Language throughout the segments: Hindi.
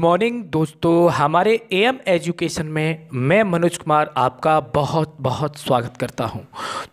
मॉर्निंग दोस्तों हमारे ए एम एजुकेशन में मैं मनोज कुमार आपका बहुत बहुत स्वागत करता हूं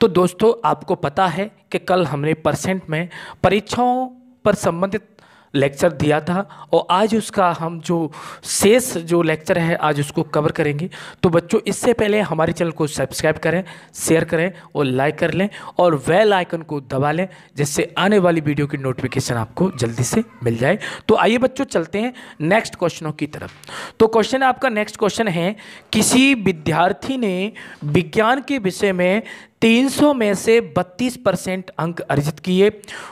तो दोस्तों आपको पता है कि कल हमने परसेंट में परीक्षाओं पर संबंधित लेक्चर दिया था और आज उसका हम जो शेष जो लेक्चर है आज उसको कवर करेंगे तो बच्चों इससे पहले हमारे चैनल को सब्सक्राइब करें शेयर करें और लाइक कर लें और वेल आइकन को दबा लें जिससे आने वाली वीडियो की नोटिफिकेशन आपको जल्दी से मिल जाए तो आइए बच्चों चलते हैं नेक्स्ट क्वेश्चनों की तरफ तो क्वेश्चन आपका नेक्स्ट क्वेश्चन है किसी विद्यार्थी ने विज्ञान के विषय में 300 में से 32 परसेंट अंक अर्जित किए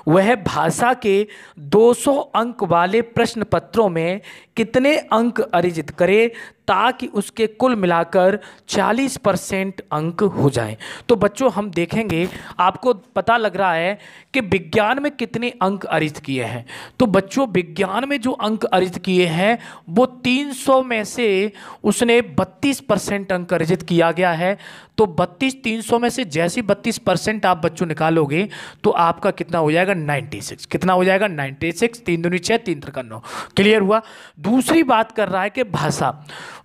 वह भाषा के 200 अंक वाले प्रश्न पत्रों में कितने अंक अर्जित करे ताकि उसके कुल मिलाकर 40 परसेंट अंक हो जाएं तो बच्चों हम देखेंगे आपको पता लग रहा है कि विज्ञान में कितने अंक अर्जित किए हैं तो बच्चों विज्ञान में जो अंक अर्जित किए हैं वो 300 में से उसने 32 परसेंट अंक अर्जित किया गया है तो 32 300 में से जैसे बत्तीस परसेंट आप बच्चों निकालोगे तो आपका कितना हो जाएगा नाइन्टी कितना हो जाएगा नाइन्टी सिक्स तीन दूनी छः तीन तरह नौ क्लियर हुआ दूसरी बात कर रहा है कि भाषा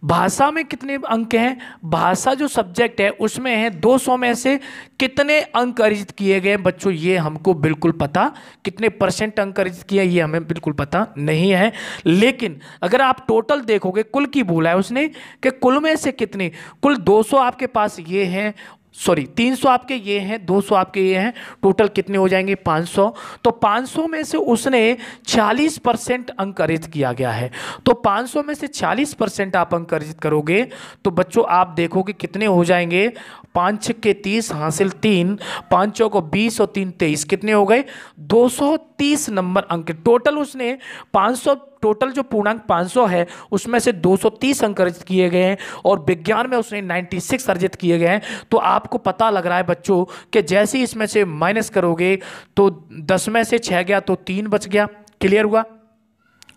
भाषा में कितने अंक हैं भाषा जो सब्जेक्ट है उसमें है 200 में से कितने अंक अर्जित किए गए बच्चों ये हमको बिल्कुल पता कितने परसेंट अंक अर्जित किए ये हमें बिल्कुल पता नहीं है लेकिन अगर आप टोटल देखोगे कुल की बोला है उसने कि कुल में से कितने कुल 200 आपके पास ये हैं सॉरी तीन सौ आपके ये हैं दो सौ आपके ये हैं टोटल कितने हो जाएंगे पाँच सौ तो पाँच सौ में से उसने चालीस परसेंट अंक अर्जित किया गया है तो पाँच सौ में से चालीस परसेंट आप अंक अर्जित करोगे तो बच्चों आप देखोगे कितने हो जाएंगे पाँच के तीस हासिल तीन पाँच सौ को बीस और तीन तेईस कितने हो गए दो सौ तीस नंबर अंक टोटल उसने पाँच सौ टोटल जो पूर्णांक 500 है उसमें से 230 अंकित किए गए हैं और विज्ञान में उसने 96 अर्जित किए गए हैं तो आपको पता लग रहा है बच्चों कि जैसे ही इसमें से माइनस करोगे तो दस में से छः गया तो तीन बच गया क्लियर हुआ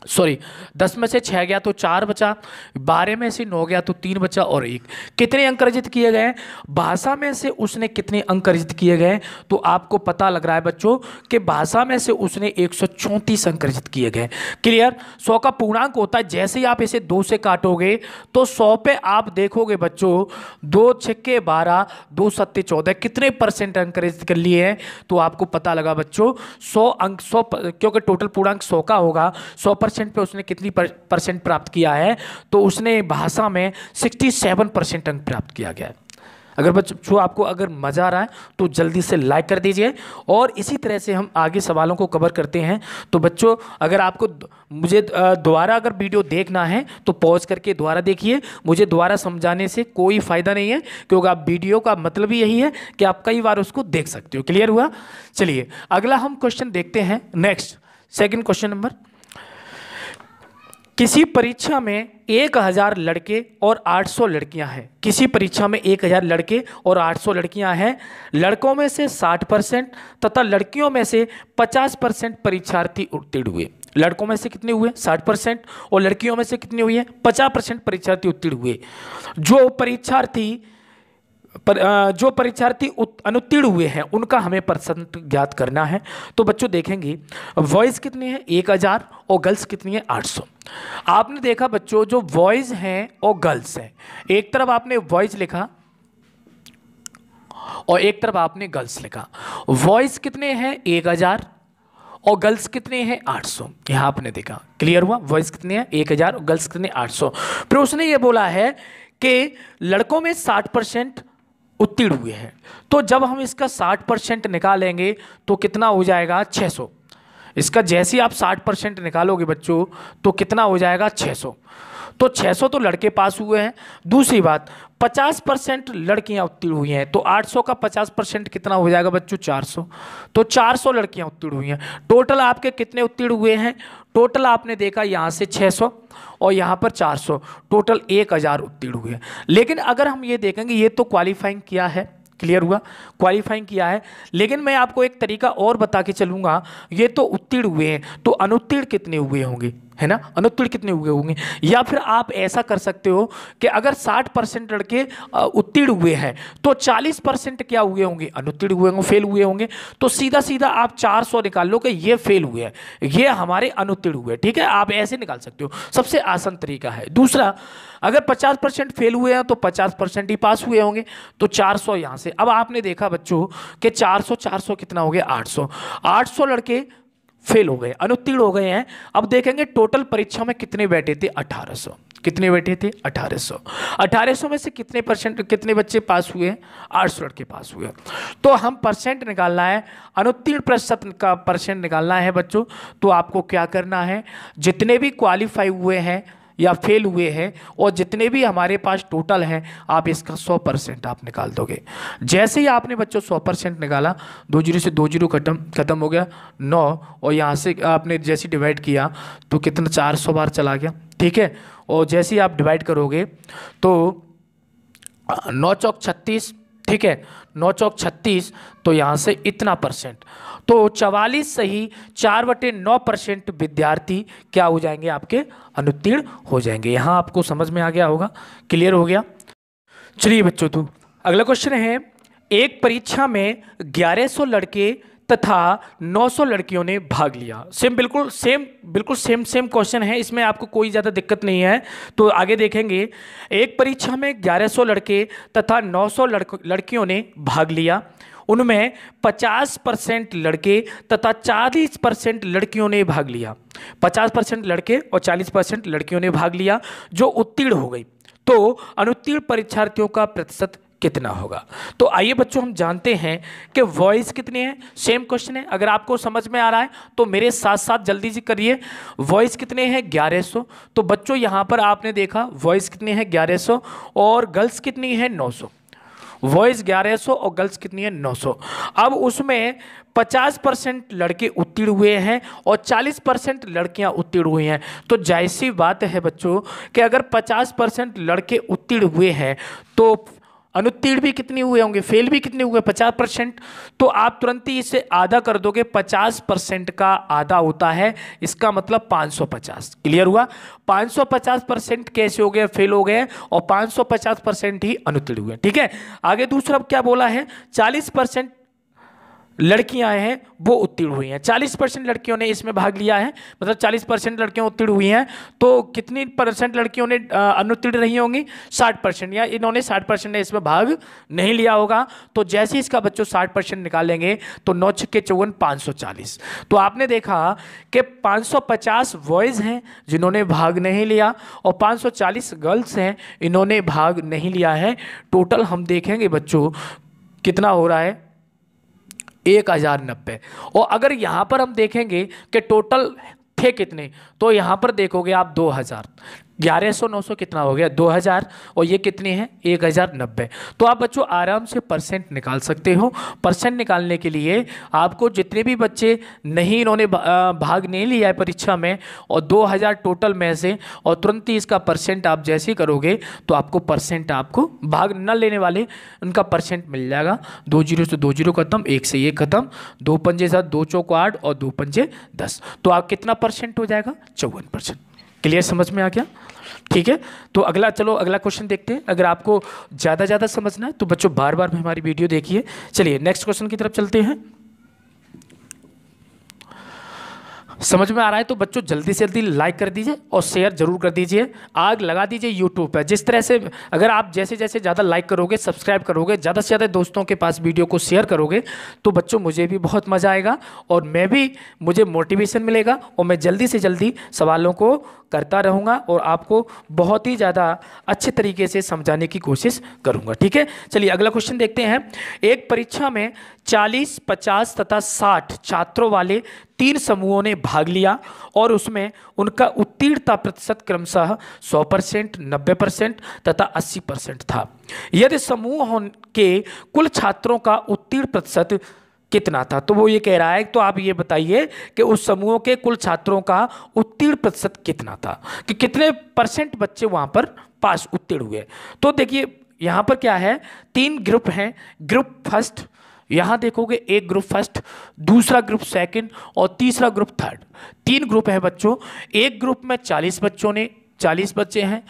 सॉरी दस में से छः गया तो चार बचा बारह में से नौ गया तो तीन बचा और एक कितने अंक अर्जित किए गए भाषा में से उसने कितने अंक अर्जित किए गए तो आपको पता लग रहा है बच्चों कि भाषा में से उसने एक सौ चौंतीस अंक अर्जित किए गए क्लियर सौ का पूर्णांक होता है जैसे ही आप इसे दो से काटोगे तो सौ पे आप देखोगे बच्चों दो छक्के बारह दो सत्ते चौदह कितने परसेंट अंक अर्जित कर लिए हैं तो आपको पता लगा बच्चों सौ अंक सौ क्योंकि टोटल पूर्णांक सौ का होगा सौ परसेंट पे उसने कितनी परसेंट प्राप्त किया है तो उसने भाषा में सिक्सटी सेवन परसेंट अंक प्राप्त किया गया अगर बच्चों आपको अगर मज़ा आ रहा है तो जल्दी से लाइक कर दीजिए और इसी तरह से हम आगे सवालों को कवर करते हैं तो बच्चों अगर आपको मुझे दोबारा अगर वीडियो देखना है तो पॉज करके दोबारा देखिए मुझे दोबारा समझाने से कोई फ़ायदा नहीं है क्योंकि आप वीडियो का मतलब ही यही है कि आप कई बार उसको देख सकते हो क्लियर हुआ चलिए अगला हम क्वेश्चन देखते हैं नेक्स्ट सेकेंड क्वेश्चन नंबर किसी परीक्षा में एक हज़ार लड़के और आठ सौ लड़कियाँ हैं किसी परीक्षा में एक हज़ार लड़के और आठ सौ लड़कियाँ हैं लड़कों में से साठ परसेंट तथा लड़कियों में से पचास परसेंट परीक्षार्थी उत्तीर्ण हुए लड़कों में से कितने हुए साठ परसेंट और लड़कियों में से कितने हुए पचास परसेंट परीक्षार्थी उत्तीर्ण हुए जो परीक्षार्थी पर जो परीक्षार्थी अनुत्तीर्ण हुए हैं उनका हमें परसेंट ज्ञात करना है तो बच्चों देखेंगे वॉइस कितनी है एक हज़ार और गर्ल्स कितनी है आठ सौ आपने देखा बच्चों जो वॉइस हैं और गर्ल्स हैं एक तरफ आपने वॉइस लिखा और एक तरफ आपने गर्ल्स लिखा वॉइस कितने हैं एक हज़ार और गर्ल्स कितने हैं 800 सौ यहाँ आपने देखा क्लियर हुआ वॉइस कितने हैं एक हजार और गर्ल्स कितने 800 फिर उसने ये बोला है कि लड़कों में 60 परसेंट उत्तीर्ण हुए हैं तो जब हम इसका साठ परसेंट निकालेंगे तो कितना हो जाएगा छः सौ इसका जैसे ही आप साठ परसेंट निकालोगे बच्चों तो कितना हो जाएगा छः सौ तो 600 तो लड़के पास हुए हैं दूसरी बात 50 परसेंट लड़कियाँ उत्तीर्ण हुई हैं तो 800 का 50 परसेंट कितना हो जाएगा बच्चों 400 तो 400 लड़कियाँ उत्तीर्ण हुई हैं टोटल आपके कितने उत्तीर्ण हुए हैं टोटल आपने देखा यहाँ से 600 और यहाँ पर 400 टोटल 1000 उत्तीर्ण हुए हैं लेकिन अगर हम ये देखेंगे ये तो क्वालिफाइंग किया है क्लियर हुआ क्वालिफाइंग किया है लेकिन मैं आपको एक तरीका और बता के चलूँगा ये तो उत्तीर्ण हुए हैं तो अनुत्तीर्ण कितने हुए होंगे है ना अनुत्तीर्ण कितने हुए होंगे या फिर आप ऐसा कर सकते हो कि अगर 60 परसेंट लड़के उत्तीर्ण हुए हैं तो 40 परसेंट क्या हुए होंगे अनुत्तीर्ण हुए होंगे फेल हुए होंगे तो सीधा सीधा आप 400 निकाल लो कि ये फेल हुए हैं ये हमारे अनुत्तीर्ण हुए ठीक है आप ऐसे निकाल सकते हो सबसे आसान तरीका है दूसरा अगर पचास परसेंट फेल हुए हैं तो पचास परसेंट ही पास हुए होंगे तो चार सौ यहाँ से अब आपने देखा बच्चों के चार सौ चार सौ कितना हो गया आठ सौ आठ सौ लड़के फेल हो गए अनुत्तीर्ण हो गए हैं अब देखेंगे टोटल परीक्षा में कितने बैठे थे 1800 कितने बैठे थे 1800 1800 में से कितने परसेंट कितने बच्चे पास हुए हैं आठ सौ लड़के पास हुए तो हम परसेंट निकालना है अनुत्तीर्ण प्रतिशत का परसेंट निकालना है बच्चों तो आपको क्या करना है जितने भी क्वालिफाई हुए हैं या फेल हुए हैं और जितने भी हमारे पास टोटल हैं आप इसका सौ परसेंट आप निकाल दोगे जैसे ही आपने बच्चों सौ परसेंट निकाला दो जीरो से दो जीरो खत्म खत्म हो गया नौ और यहाँ से आपने जैसे डिवाइड किया तो कितना चार सौ बार चला गया ठीक है और जैसे ही आप डिवाइड करोगे तो नौ चौक छत्तीस ठीक है नौ चौक छत्तीस तो यहाँ से इतना परसेंट तो चवालीस से ही चार बटे नौ परसेंट विद्यार्थी क्या हो जाएंगे आपके अनुत्तीर्ण हो जाएंगे यहाँ आपको समझ में आ गया होगा क्लियर हो गया चलिए बच्चों तो अगला क्वेश्चन है एक परीक्षा में ग्यारह सौ लड़के तथा 900 लड़कियों ने भाग लिया सेम बिल्कुल सेम बिल्कुल सेम सेम क्वेश्चन है इसमें आपको कोई ज़्यादा दिक्कत नहीं है तो आगे देखेंगे एक परीक्षा में 1100 लड़के तथा 900 लड़क लड़कियों ने भाग लिया उनमें 50 परसेंट लड़के तथा 40 परसेंट लड़कियों ने भाग लिया 50 परसेंट लड़के और 40 परसेंट लड़कियों ने भाग लिया जो उत्तीर्ण हो गई तो अनुत्तीर्ण परीक्षार्थियों का प्रतिशत कितना होगा तो आइए बच्चों हम जानते हैं कि वॉइस कितनी है सेम क्वेश्चन है अगर आपको समझ में आ रहा है तो मेरे साथ साथ जल्दी से करिए वॉइस कितने हैं ग्यारह सौ तो बच्चों यहाँ पर आपने देखा वॉइस कितनी है ग्यारह सौ और गर्ल्स कितनी है नौ सौ वॉइस ग्यारह सौ और गर्ल्स कितनी है नौ सौ अब उसमें पचास परसेंट लड़के उत्तीर्ण हुए हैं और चालीस परसेंट लड़कियाँ उत्तीर्ण हुई हैं तो जैसी बात है बच्चों कि अगर पचास परसेंट लड़के उत्तीर्ण हुए हैं तो अनुत्तीर्ण भी कितने हुए होंगे फेल भी कितने हुए पचास परसेंट तो आप तुरंत ही इसे आधा कर दोगे पचास परसेंट का आधा होता है इसका मतलब पाँच सौ पचास क्लियर हुआ पाँच सौ पचास परसेंट कैसे हो गए फेल हो गए और पाँच सौ पचास परसेंट ही अनुत्तीर्ण हुए ठीक है आगे दूसरा क्या बोला है चालीस परसेंट लड़कियां हैं वो उत्तीर्ण हुई हैं 40 परसेंट लड़कियों ने इसमें भाग लिया है मतलब 40 परसेंट लड़कियां उत्तीर्ण हुई हैं तो कितनी परसेंट लड़कियों ने अनुत्तीर्ण रही होंगी 60 परसेंट या इन्होंने 60 परसेंट ने इसमें भाग नहीं लिया होगा तो जैसे इसका बच्चों 60 परसेंट निकालेंगे तो नौ छक्के चौवन पाँच तो आपने देखा कि पाँच बॉयज़ हैं जिन्होंने भाग नहीं लिया और पाँच गर्ल्स हैं इन्होंने भाग नहीं लिया है टोटल हम देखेंगे बच्चों कितना हो रहा है एक हज़ार नब्बे और अगर यहाँ पर हम देखेंगे कि टोटल थे कितने तो यहाँ पर देखोगे आप दो हज़ार ग्यारह सौ नौ सौ कितना हो गया दो हज़ार और ये कितनी है एक हज़ार नब्बे तो आप बच्चों आराम से परसेंट निकाल सकते हो परसेंट निकालने के लिए आपको जितने भी बच्चे नहीं इन्होंने भाग नहीं लिया है परीक्षा में और दो हज़ार टोटल में से और तुरंत ही इसका परसेंट आप जैसे ही करोगे तो आपको परसेंट आपको भाग न लेने वाले उनका परसेंट मिल जाएगा दो जीरो से दो जीरो खत्म एक से एक खत्म दो पंजे सात दो चौक आठ और दो पंजे दस तो आप कितना परसेंट हो जाएगा चौवन परसेंट क्लियर समझ में आ गया ठीक है तो अगला चलो अगला क्वेश्चन देखते हैं अगर आपको ज़्यादा ज़्यादा समझना है तो बच्चों बार बार हमारी वीडियो देखिए चलिए नेक्स्ट क्वेश्चन की तरफ चलते हैं समझ में आ रहा है तो बच्चों जल्दी से जल्दी लाइक कर दीजिए और शेयर जरूर कर दीजिए आग लगा दीजिए यूट्यूब पर जिस तरह से अगर आप जैसे जैसे ज़्यादा लाइक करोगे सब्सक्राइब करोगे ज़्यादा से ज़्यादा दोस्तों के पास वीडियो को शेयर करोगे तो बच्चों मुझे भी बहुत मज़ा आएगा और मैं भी मुझे मोटिवेशन मिलेगा और मैं जल्दी से जल्दी सवालों को करता रहूँगा और आपको बहुत ही ज़्यादा अच्छे तरीके से समझाने की कोशिश करूँगा ठीक है चलिए अगला क्वेश्चन देखते हैं एक परीक्षा में चालीस पचास तथा साठ छात्रों वाले तीन समूहों ने भाग लिया और उसमें उनका उत्तीर्णता प्रतिशत क्रमशः 100 परसेंट नब्बे परसेंट तथा 80 परसेंट था यदि समूह के कुल छात्रों का उत्तीर्ण प्रतिशत कितना था तो वो ये कह रहा है तो आप ये बताइए कि उस समूहों के कुल छात्रों का उत्तीर्ण प्रतिशत कितना था कि कितने परसेंट बच्चे वहाँ पर पास उत्तीर्ण हुए तो देखिए यहाँ पर क्या है तीन ग्रुप हैं ग्रुप फर्स्ट यहाँ देखोगे एक ग्रुप फर्स्ट दूसरा ग्रुप सेकंड और तीसरा ग्रुप थर्ड तीन ग्रुप हैं बच्चों एक ग्रुप में चालीस बच्चों ने चालीस बच्चे हैं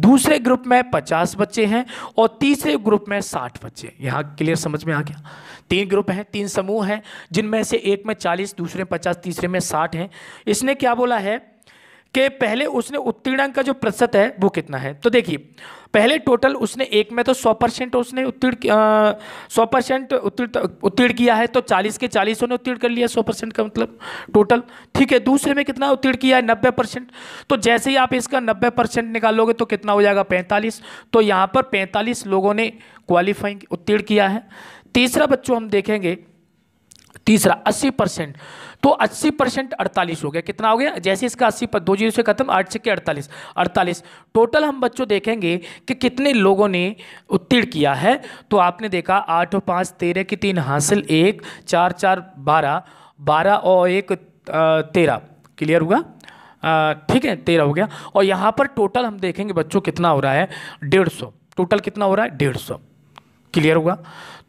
दूसरे ग्रुप में पचास बच्चे हैं और तीसरे ग्रुप में साठ बच्चे यहाँ क्लियर समझ में आ गया तीन ग्रुप हैं तीन समूह हैं जिनमें से एक में चालीस दूसरे में पचास तीसरे में साठ हैं इसने क्या बोला है कि पहले उसने उत्तीर्णांक का जो प्रतिशत है वो कितना है तो देखिए पहले टोटल उसने एक में तो सौ परसेंट उसने उत्तीर्ण सौ परसेंट उत्तीर्ण उत्तीर्ण किया है तो चालीस के चालीस ने उत्तीर्ण कर लिया सौ परसेंट का मतलब टोटल ठीक है दूसरे में कितना उत्तीर्ण किया है नब्बे परसेंट तो जैसे ही आप इसका नब्बे परसेंट निकालोगे तो कितना हो जाएगा पैंतालीस तो यहाँ पर पैंतालीस लोगों ने क्वालिफाइंग उत्तीर्ण किया है तीसरा बच्चों हम देखेंगे तीसरा अस्सी परसेंट तो अस्सी परसेंट अड़तालीस हो गया कितना हो गया जैसे इसका अस्सी पर दो जीरो से खत्म आठ छक्के अड़तालीस अड़तालीस टोटल हम बच्चों देखेंगे कि कितने लोगों ने उत्तीर्ण किया है तो आपने देखा आठ और पाँच तेरह की तीन हासिल एक चार चार बारह बारह और एक तेरह क्लियर हुआ ठीक है तेरह हो गया और यहाँ पर टोटल हम देखेंगे बच्चों कितना हो रहा है डेढ़ सौ टोटल कितना हो रहा है डेढ़ सौ क्लियर होगा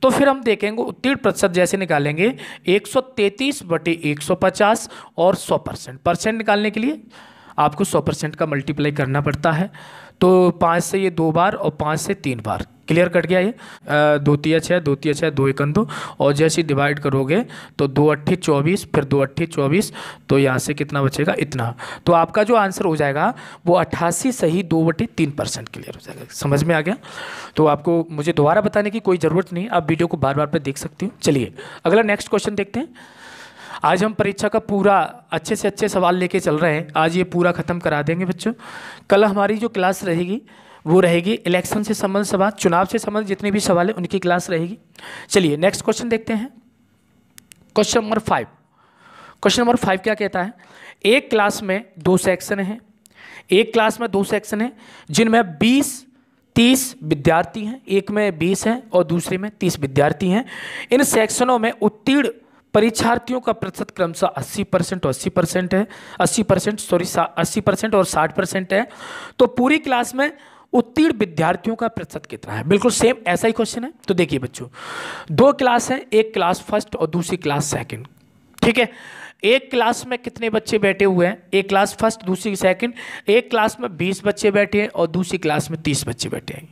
तो फिर हम देखेंगे उत्तीर्ण प्रतिशत जैसे निकालेंगे 133 बटे 150 और 100 परसेंट परसेंट निकालने के लिए आपको 100 परसेंट का मल्टीप्लाई करना पड़ता है तो पाँच से ये दो बार और पाँच से तीन बार क्लियर कट गया ये दो तीय छः दो तीय छः दो एकन दो और जैसे ही डिवाइड करोगे तो दो अट्ठी चौबीस फिर दो अट्ठी चौबीस तो यहाँ से कितना बचेगा इतना तो आपका जो आंसर हो जाएगा वो अट्ठासी सही दो बटी तीन परसेंट क्लियर हो जाएगा समझ में आ गया तो आपको मुझे दोबारा बताने की कोई ज़रूरत नहीं आप वीडियो को बार बार पर देख सकती हो चलिए अगला नेक्स्ट क्वेश्चन देखते हैं आज हम परीक्षा का पूरा अच्छे से अच्छे सवाल लेके चल रहे हैं आज ये पूरा ख़त्म करा देंगे बच्चों कल हमारी जो क्लास रहेगी वो रहेगी इलेक्शन से संबंध सवाल चुनाव से संबंध जितने भी सवाल हैं उनकी क्लास रहेगी चलिए नेक्स्ट क्वेश्चन देखते हैं question number five question number five क्या कहता है एक क्लास में दो सेक्शन हैं एक क्लास में दो सेक्शन हैं जिनमें बीस तीस विद्यार्थी हैं एक में बीस हैं और दूसरे में तीस विद्यार्थी हैं इन सेक्शनों में उत्तीर्ण परीक्षार्थियों का प्रतिशत क्रमशः 80 परसेंट और अस्सी परसेंट है 80 परसेंट सॉरी 80 परसेंट और 60 परसेंट है तो पूरी क्लास में उत्तीर्ण विद्यार्थियों का प्रतिशत कितना है बिल्कुल सेम ऐसा ही क्वेश्चन है तो देखिए बच्चों दो क्लास हैं एक क्लास फर्स्ट और दूसरी क्लास सेकेंड ठीक है एक क्लास में कितने बच्चे बैठे हुए हैं एक क्लास फर्स्ट दूसरी सेकंड एक क्लास में बीस बच्चे बैठे हैं और दूसरी क्लास में तीस बच्चे बैठे हैं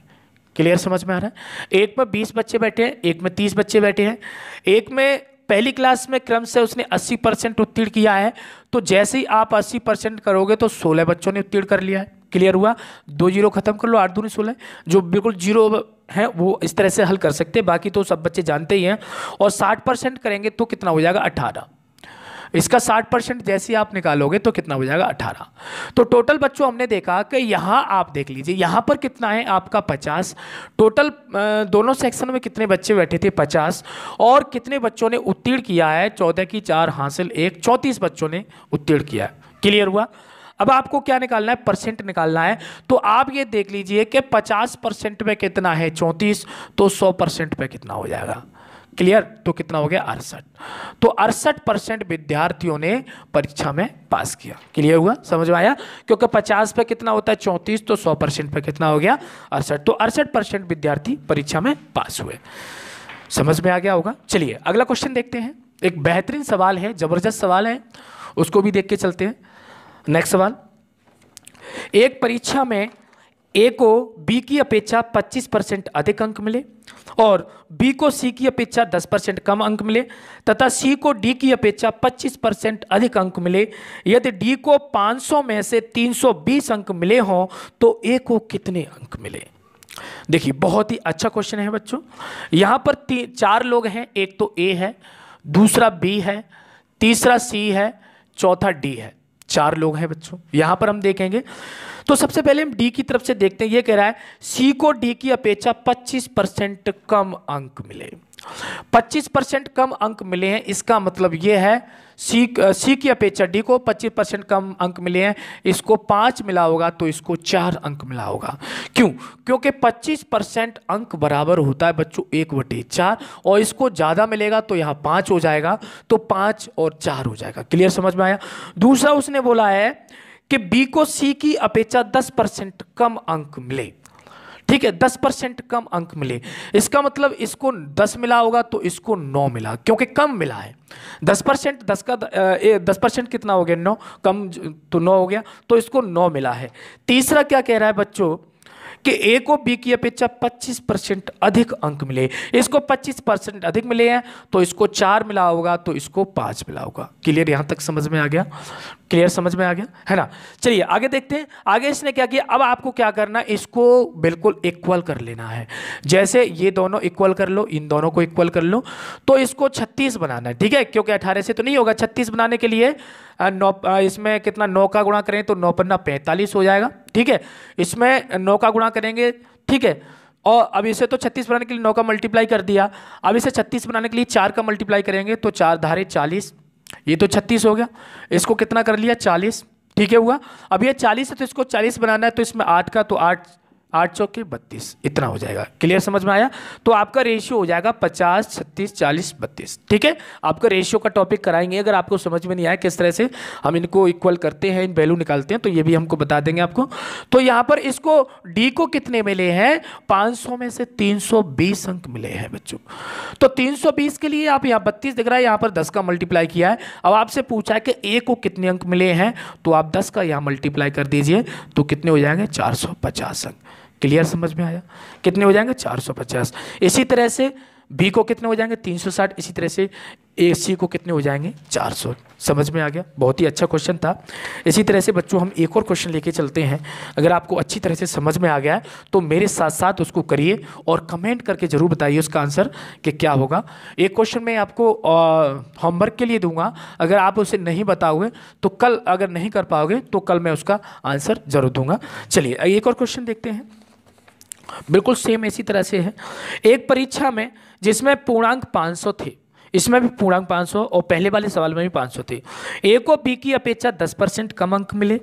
क्लियर समझ में आ रहा है एक में बीस बच्चे बैठे हैं एक में तीस बच्चे बैठे हैं एक में पहली क्लास में क्रम से उसने 80 परसेंट उत्तीर्ण किया है तो जैसे ही आप 80 परसेंट करोगे तो 16 बच्चों ने उत्तीर्ण कर लिया है क्लियर हुआ दो जीरो खत्म कर लो आठ दूनी सोलह जो बिल्कुल जीरो हैं वो इस तरह से हल कर सकते हैं बाकी तो सब बच्चे जानते ही हैं और साठ परसेंट करेंगे तो कितना हो जाएगा अठारह इसका साठ परसेंट जैसे आप निकालोगे तो कितना हो जाएगा अठारह तो टोटल बच्चों हमने देखा कि यहाँ आप देख लीजिए यहाँ पर कितना है आपका पचास टोटल दोनों सेक्शन में कितने बच्चे बैठे थे पचास और कितने बच्चों ने उत्तीर्ण किया है चौदह की चार हासिल एक चौंतीस बच्चों ने उत्तीर्ण किया है क्लियर हुआ अब आपको क्या निकालना है परसेंट निकालना है तो आप ये देख लीजिए कि 50 परसेंट पे कितना है 34 तो 100 परसेंट पे कितना हो जाएगा क्लियर तो कितना हो गया अड़सठ तो अड़सठ परसेंट विद्यार्थियों ने परीक्षा में पास किया क्लियर हुआ समझ में आया क्योंकि पचास पे कितना होता है चौंतीस तो सौ परसेंट पे कितना हो गया अड़सठ तो अड़सठ परसेंट विद्यार्थी परीक्षा में पास हुए समझ में आ गया होगा चलिए अगला क्वेश्चन देखते हैं एक बेहतरीन सवाल है ज़बरदस्त सवाल है उसको भी देख के चलते हैं नेक्स्ट सवाल एक परीक्षा में ए को बी की अपेक्षा 25 परसेंट अधिक अंक मिले और बी को सी की अपेक्षा 10 परसेंट कम अंक मिले तथा सी को डी की अपेक्षा 25 परसेंट अधिक अंक मिले यदि डी को 500 में से 320 अंक मिले हों तो ए को कितने अंक मिले देखिए बहुत ही अच्छा क्वेश्चन है बच्चों यहाँ पर तीन चार लोग हैं एक तो ए है दूसरा बी है तीसरा सी है चौथा डी है चार लोग हैं बच्चों यहां पर हम देखेंगे तो सबसे पहले हम डी की तरफ से देखते हैं ये कह रहा है सी को डी की अपेक्षा 25 परसेंट कम अंक मिले 25 परसेंट कम अंक मिले हैं इसका मतलब ये है सी सी की अपेक्षा डी को 25 परसेंट कम अंक मिले हैं इसको पाँच मिला होगा तो इसको चार अंक मिला होगा क्यों क्योंकि 25 परसेंट अंक बराबर होता है बच्चों एक बटे चार और इसको ज़्यादा मिलेगा तो यहाँ पाँच हो जाएगा तो पाँच और चार हो जाएगा क्लियर समझ में आया दूसरा उसने बोला है कि बी को सी की अपेक्षा दस परसेंट कम अंक मिले ठीक है दस परसेंट कम अंक मिले इसका मतलब इसको दस मिला होगा तो इसको नौ मिला क्योंकि कम मिला है दस परसेंट दस का दस परसेंट कितना हो गया नौ कम तो नौ हो गया तो इसको नौ मिला है तीसरा क्या कह रहा है बच्चों कि ए को बी की अपेक्षा 25 परसेंट अधिक अंक मिले इसको 25 परसेंट अधिक मिले हैं तो इसको चार मिला होगा तो इसको पांच मिला होगा क्लियर यहां तक समझ में आ गया क्लियर समझ में आ गया है ना चलिए आगे देखते हैं आगे इसने क्या किया अब आपको क्या करना इसको बिल्कुल इक्वल कर लेना है जैसे ये दोनों इक्वल कर लो इन दोनों को इक्वल कर लो तो इसको छत्तीस बनाना है ठीक है क्योंकि अठारह से तो नहीं होगा छत्तीस बनाने के लिए नौ इसमें कितना नौ का गुणा करें तो नौ पन्ना पैंतालीस हो जाएगा ठीक है इसमें नौ का गुणा करेंगे ठीक है और अब इसे तो छत्तीस बनाने के लिए नौ का मल्टीप्लाई कर दिया अब इसे छत्तीस बनाने के लिए चार का मल्टीप्लाई करेंगे तो चार धारे चालीस ये तो छत्तीस हो गया इसको कितना कर लिया चालीस ठीक है हुआ अब ये चालीस है तो इसको चालीस बनाना है तो इसमें आठ का तो आठ आठ सौ के बत्तीस इतना हो जाएगा क्लियर समझ में आया तो आपका रेशियो हो जाएगा पचास छत्तीस चालीस बत्तीस ठीक है आपका रेशियो का टॉपिक कराएंगे अगर आपको समझ में नहीं आया किस तरह से हम इनको इक्वल करते हैं इन वैल्यू निकालते हैं तो ये भी हमको बता देंगे आपको तो यहाँ पर इसको डी को कितने मिले हैं पाँच में से तीन अंक मिले हैं बच्चों तो तीन के लिए आप यहाँ बत्तीस दिख रहा है यहाँ पर दस का मल्टीप्लाई किया है अब आपसे पूछा है कि ए को कितने अंक मिले हैं तो आप दस का यहाँ मल्टीप्लाई कर दीजिए तो कितने हो जाएंगे चार अंक क्लियर समझ में आया कितने हो जाएंगे 450 इसी तरह से बी को कितने हो जाएंगे 360 इसी तरह से ए सी को कितने हो जाएंगे 400 समझ में आ गया बहुत ही अच्छा क्वेश्चन था इसी तरह से बच्चों हम एक और क्वेश्चन लेके चलते हैं अगर आपको अच्छी तरह से समझ में आ गया है तो मेरे साथ साथ उसको करिए और कमेंट करके ज़रूर बताइए उसका आंसर कि क्या होगा एक क्वेश्चन मैं आपको होमवर्क के लिए दूंगा अगर आप उसे नहीं बताओगे तो कल अगर नहीं कर पाओगे तो कल मैं उसका आंसर ज़रूर दूंगा चलिए एक और क्वेश्चन देखते हैं बिल्कुल सेम इसी तरह से है एक परीक्षा में जिसमें पूर्णांक 500 थे इसमें भी पूर्णांक 500 और पहले वाले सवाल में भी 500 थे ए को बी की अपेक्षा 10 परसेंट कम अंक मिले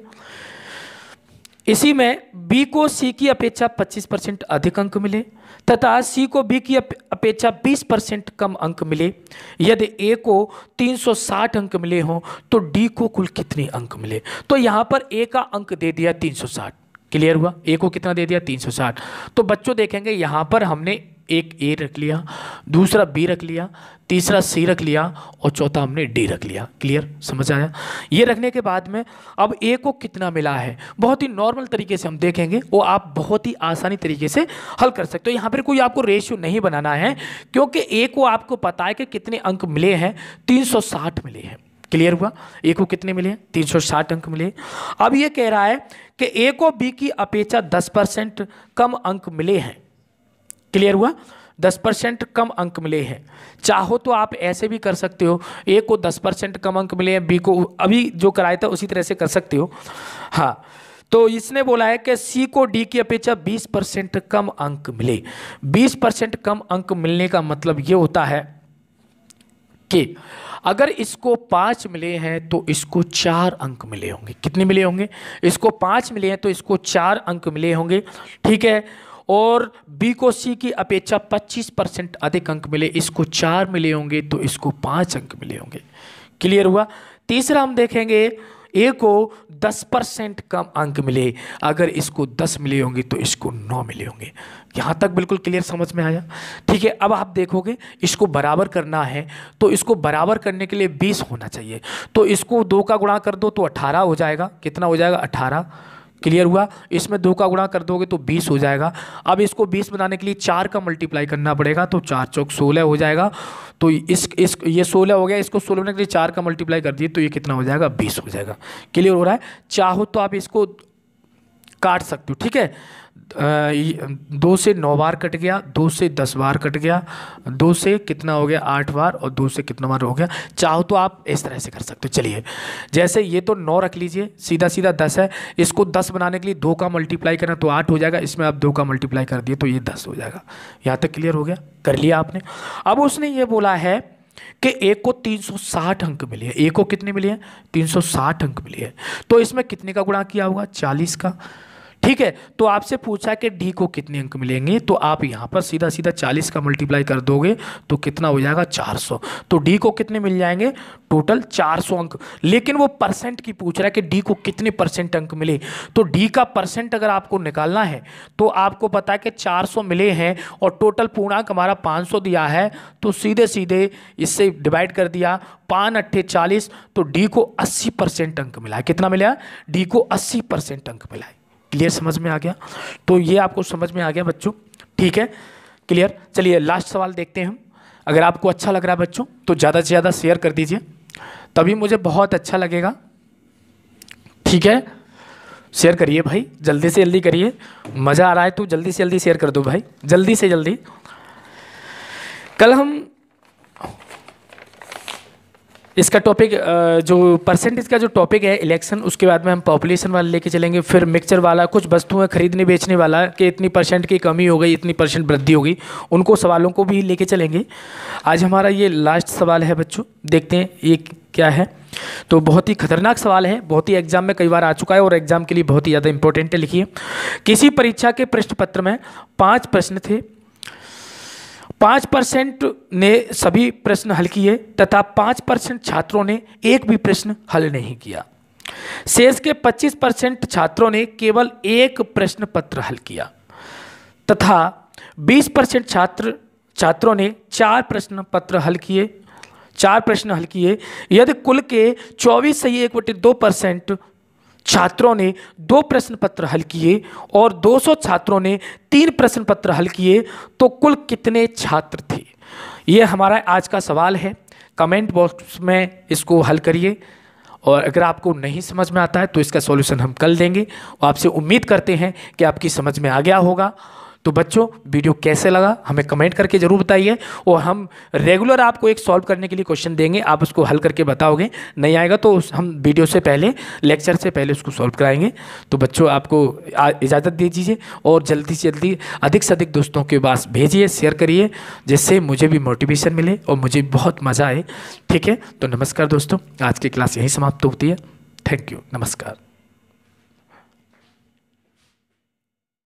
इसी में बी को सी की अपेक्षा 25 परसेंट अधिक अंक मिले तथा सी को बी की अपेक्षा 20 परसेंट कम अंक मिले यदि ए को 360 अंक मिले हों तो डी को कुल कितने अंक मिले तो यहाँ पर ए का अंक दे दिया 360 क्लियर हुआ ए को कितना दे दिया 360 तो बच्चों देखेंगे यहाँ पर हमने एक ए रख लिया दूसरा बी रख लिया तीसरा सी रख लिया और चौथा हमने डी रख लिया क्लियर समझ आया ये रखने के बाद में अब ए को कितना मिला है बहुत ही नॉर्मल तरीके से हम देखेंगे वो आप बहुत ही आसानी तरीके से हल कर सकते हो यहाँ पर कोई आपको रेशियो नहीं बनाना है क्योंकि ए को आपको पता है कि कितने अंक मिले हैं 360 मिले हैं क्लियर हुआ ए को कितने मिले तीन सौ साठ अंक मिले अब ये कह रहा है कि ए को बी की अपेक्षा दस परसेंट कम अंक मिले हैं क्लियर हुआ दस परसेंट कम अंक मिले हैं चाहो तो आप ऐसे भी कर सकते हो ए को दस परसेंट कम अंक मिले हैं बी को अभी जो कराया था उसी तरह से कर सकते हो हाँ तो इसने बोला है कि सी को डी की अपेक्षा 20 परसेंट कम अंक मिले 20 परसेंट कम अंक मिलने का मतलब ये होता है के अगर इसको पाँच मिले हैं तो इसको चार अंक मिले होंगे कितने मिले होंगे इसको पाँच मिले हैं तो इसको चार अंक मिले होंगे ठीक है और बी को सी की अपेक्षा 25 परसेंट अधिक अंक मिले इसको चार मिले होंगे तो इसको पाँच अंक मिले होंगे क्लियर हुआ तीसरा हम देखेंगे ए को दस परसेंट कम अंक मिले अगर इसको दस मिले होंगे तो इसको नौ मिले होंगे यहाँ तक बिल्कुल क्लियर समझ में आया ठीक है अब आप देखोगे इसको बराबर करना है तो इसको बराबर करने के लिए बीस होना चाहिए तो इसको दो का गुणा कर दो तो 18 हो जाएगा कितना हो जाएगा अठारह क्लियर हुआ इसमें दो का गुणा कर दोगे तो बीस हो जाएगा अब इसको बीस बनाने के लिए चार का मल्टीप्लाई करना पड़ेगा तो चार चौक सोलह हो जाएगा तो इस इस ये सोलह हो गया इसको सोलह बनाने के लिए चार का मल्टीप्लाई कर दिए तो ये कितना हो जाएगा बीस हो जाएगा क्लियर हो रहा है चाहो तो आप इसको काट सकते हो ठीक है दो से नौ बार कट गया दो से दस बार कट गया दो से कितना हो गया आठ बार और दो से कितना बार हो गया चाहो तो आप इस तरह से कर सकते हो चलिए जैसे ये तो नौ रख लीजिए सीधा सीधा दस है इसको दस बनाने के लिए दो का मल्टीप्लाई करना तो आठ हो जाएगा इसमें आप दो का मल्टीप्लाई कर दिए तो ये दस हो जाएगा यहाँ तक क्लियर हो गया कर लिया आपने अब उसने ये बोला है कि एक को 360 अंक मिले हैं एक को कितने मिले हैं 360 अंक मिले हैं तो इसमें कितने का गुणा किया होगा 40 का ठीक है तो आपसे पूछा कि डी को कितने अंक मिलेंगे तो आप यहाँ पर सीधा सीधा चालीस का मल्टीप्लाई कर दोगे तो कितना हो जाएगा चार सौ तो डी को कितने मिल जाएंगे टोटल चार सौ अंक लेकिन वो परसेंट की पूछ रहा है कि डी को कितने परसेंट अंक मिले तो डी का परसेंट अगर आपको निकालना है तो आपको पता है कि चार सौ मिले हैं और टोटल पूर्णांक हमारा पाँच सौ दिया है तो सीधे सीधे इससे डिवाइड कर दिया पान अट्ठे चालीस तो डी को अस्सी परसेंट अंक मिला है कितना मिला डी को अस्सी परसेंट अंक मिला है क्लियर समझ में आ गया तो ये आपको समझ में आ गया बच्चों ठीक है क्लियर चलिए लास्ट सवाल देखते हैं हम अगर आपको अच्छा लग रहा है बच्चों तो ज़्यादा से ज़्यादा शेयर कर दीजिए तभी मुझे बहुत अच्छा लगेगा ठीक है शेयर करिए भाई जल्दी से जल्दी करिए मज़ा आ रहा है तो जल्दी से जल्दी शेयर कर दो भाई जल्दी से जल्दी कल हम इसका टॉपिक जो परसेंटेज का जो टॉपिक है इलेक्शन उसके बाद में हम पॉपुलेशन वाला लेके चलेंगे फिर मिक्सचर वाला कुछ वस्तुएं खरीदने बेचने वाला कि इतनी परसेंट की कमी हो गई इतनी परसेंट वृद्धि होगी उनको सवालों को भी लेके चलेंगे आज हमारा ये लास्ट सवाल है बच्चों देखते हैं ये क्या है तो बहुत ही खतरनाक सवाल है बहुत ही एग्जाम में कई बार आ चुका है और एग्जाम के लिए बहुत ही ज़्यादा इंपॉर्टेंट है लिखिए किसी परीक्षा के प्रश्न पत्र में पाँच प्रश्न थे पाँच परसेंट ने सभी प्रश्न हल किए तथा पाँच परसेंट छात्रों ने एक भी प्रश्न हल नहीं किया शेष के पच्चीस परसेंट छात्रों ने केवल एक प्रश्न पत्र हल किया तथा बीस परसेंट छात्र छात्रों ने चार प्रश्न पत्र हल किए चार प्रश्न हल किए यदि कुल के चौबीस सही एक बटे दो परसेंट छात्रों ने दो प्रश्न पत्र हल किए और 200 छात्रों ने तीन प्रश्न पत्र हल किए तो कुल कितने छात्र थे ये हमारा आज का सवाल है कमेंट बॉक्स में इसको हल करिए और अगर आपको नहीं समझ में आता है तो इसका सॉल्यूशन हम कल देंगे और आपसे उम्मीद करते हैं कि आपकी समझ में आ गया होगा तो बच्चों वीडियो कैसे लगा हमें कमेंट करके ज़रूर बताइए और हम रेगुलर आपको एक सॉल्व करने के लिए क्वेश्चन देंगे आप उसको हल करके बताओगे नहीं आएगा तो हम वीडियो से पहले लेक्चर से पहले उसको सॉल्व कराएंगे तो बच्चों आपको इजाज़त दीजिए और जल्दी से जल्दी अधिक से अधिक दोस्तों के पास भेजिए शेयर करिए जिससे मुझे भी मोटिवेशन मिले और मुझे बहुत मज़ा आए ठीक है तो नमस्कार दोस्तों आज की क्लास यहीं समाप्त होती है थैंक यू नमस्कार